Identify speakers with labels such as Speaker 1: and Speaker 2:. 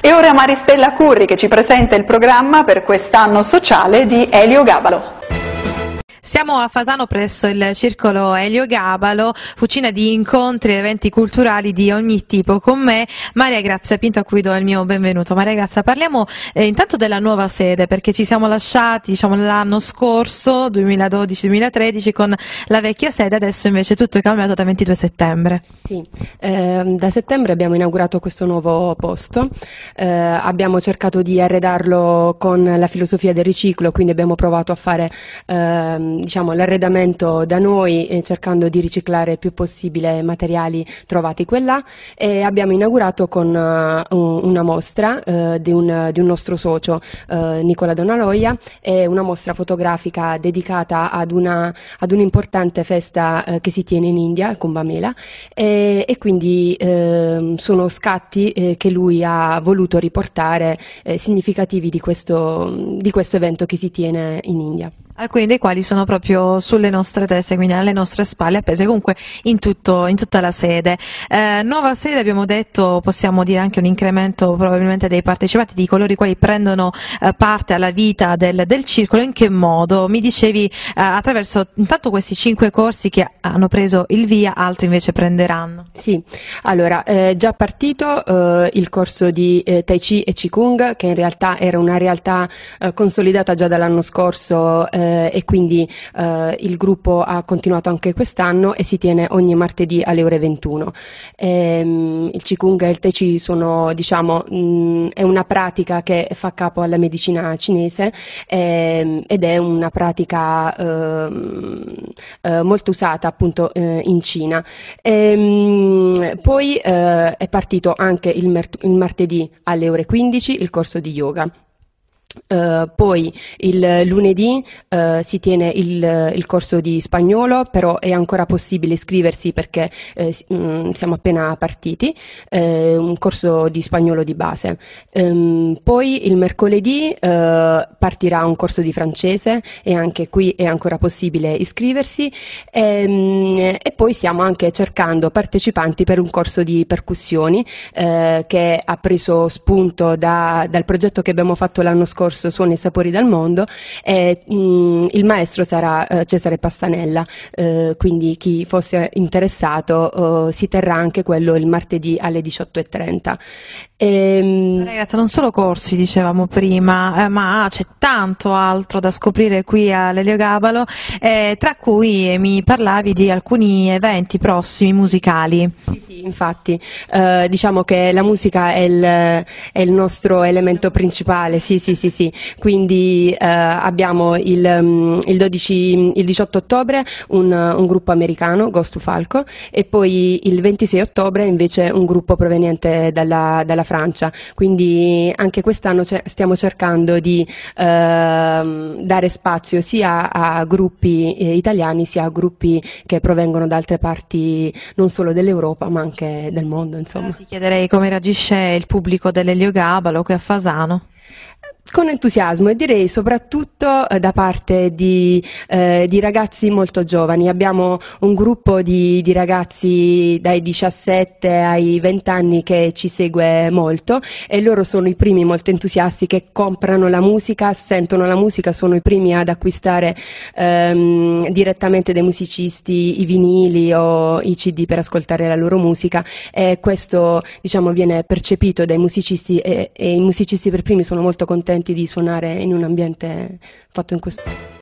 Speaker 1: E ora Maristella Curri che ci presenta il programma per quest'anno sociale di Elio Gabalo. Siamo a Fasano presso il circolo Elio Gabalo, fucina di incontri e eventi culturali di ogni tipo. Con me Maria Grazia Pinto a cui do il mio benvenuto. Maria Grazia, parliamo eh, intanto della nuova sede perché ci siamo lasciati diciamo, l'anno scorso, 2012-2013, con la vecchia sede, adesso invece tutto è cambiato
Speaker 2: da 22 settembre. Sì, eh, da settembre abbiamo inaugurato questo nuovo posto, eh, abbiamo cercato di arredarlo con la filosofia del riciclo, quindi abbiamo provato a fare ehm, diciamo, l'arredamento da noi eh, cercando di riciclare il più possibile materiali trovati qua là e abbiamo inaugurato con uh, una mostra uh, di, un, di, un, nostro socio uh, Nicola Donaloia e una mostra fotografica dedicata ad, un'importante un festa che si tiene in India, Kumbamela e, e quindi ehm, sono scatti che lui ha voluto riportare significativi di questo, di questo evento che si tiene in India.
Speaker 1: Alcuni dei quali sono sono proprio sulle nostre teste, quindi alle nostre spalle, appese comunque in, tutto, in tutta la sede. Eh, nuova sede, abbiamo detto, possiamo dire anche un incremento probabilmente dei partecipanti, di coloro i quali prendono eh, parte alla vita del, del, circolo, in che modo? Mi dicevi eh, attraverso intanto questi cinque corsi che hanno preso il via,
Speaker 2: altri invece prenderanno. Sì, allora è eh, già partito eh, il corso di eh, Tai Chi e Qigong, che in realtà era una realtà consolidata già dall'anno scorso e quindi eh, il gruppo ha continuato anche quest'anno e si tiene ogni martedì alle ore 21. Ehm, il Qigong e il Tai Chi sono, diciamo, mh, mm, è una pratica che fa capo alla medicina cinese ehm, ed è una pratica ehm, eh, molto usata appunto eh, in Cina. Ehm, poi eh, è partito anche il, il martedì alle ore 15 il corso di yoga. Uh, poi il lunedì uh, si tiene il, il, corso di spagnolo, però è ancora possibile iscriversi perché eh, mm, siamo appena partiti, eh, un corso di spagnolo di base. Um, poi il mercoledì uh, partirà un corso di francese e anche qui è ancora possibile iscriversi e, ehm, e poi stiamo anche cercando partecipanti per un corso di percussioni eh, che ha preso spunto da, dal progetto che abbiamo fatto l'anno scorso corso Suoni e Sapori dal Mondo e mh, mm, il maestro sarà eh, Cesare Pastanella, eh, quindi chi fosse interessato eh, si terrà anche quello il martedì alle 18.30. E, ehm, Ragazza, non solo corsi, dicevamo prima, eh, ma c'è tanto altro da scoprire
Speaker 1: qui all'Elio Gabalo, eh, tra cui mi parlavi di alcuni eventi
Speaker 2: prossimi musicali. Sì, sì, infatti, eh, diciamo che la musica è il, è il nostro elemento principale, sì, sì, sì sì, sì. Quindi eh, abbiamo il, mm, il, 12, il, 18 ottobre un, un, gruppo americano, Ghost to Falco, e poi il 26 ottobre invece un gruppo proveniente dalla, dalla Francia. Quindi anche quest'anno stiamo cercando di eh, dare spazio sia a gruppi eh, italiani sia a gruppi che provengono da altre parti non solo dell'Europa ma anche del mondo. Insomma. ti chiederei come reagisce il pubblico dell'Eliogabalo qui a Fasano con entusiasmo e direi soprattutto eh, da parte di, eh, di ragazzi molto giovani. Abbiamo un gruppo di, di, ragazzi dai 17 ai 20 anni che ci segue molto e loro sono i primi molto entusiasti che comprano la musica, sentono la musica, sono i primi ad acquistare ehm, direttamente dai musicisti i vinili o i CD per ascoltare la loro musica e questo diciamo, viene percepito dai musicisti e, e i musicisti per primi sono molto contenti contenti di suonare in un ambiente fatto in questo modo.